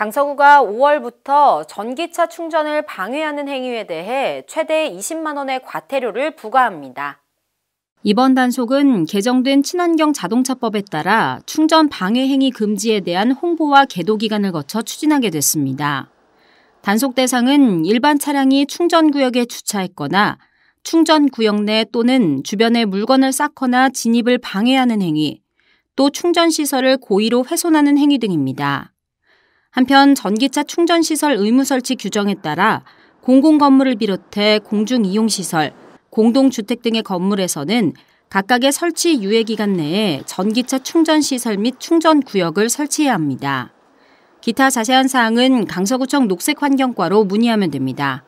강서구가 5월부터 전기차 충전을 방해하는 행위에 대해 최대 20만 원의 과태료를 부과합니다. 이번 단속은 개정된 친환경 자동차법에 따라 충전 방해 행위 금지에 대한 홍보와 계도 기간을 거쳐 추진하게 됐습니다. 단속 대상은 일반 차량이 충전 구역에 주차했거나 충전 구역 내 또는 주변에 물건을 쌓거나 진입을 방해하는 행위, 또 충전 시설을 고의로 훼손하는 행위 등입니다. 한편 전기차 충전시설 의무 설치 규정에 따라 공공건물을 비롯해 공중이용시설, 공동주택 등의 건물에서는 각각의 설치 유예기간 내에 전기차 충전시설 및 충전구역을 설치해야 합니다. 기타 자세한 사항은 강서구청 녹색환경과로 문의하면 됩니다.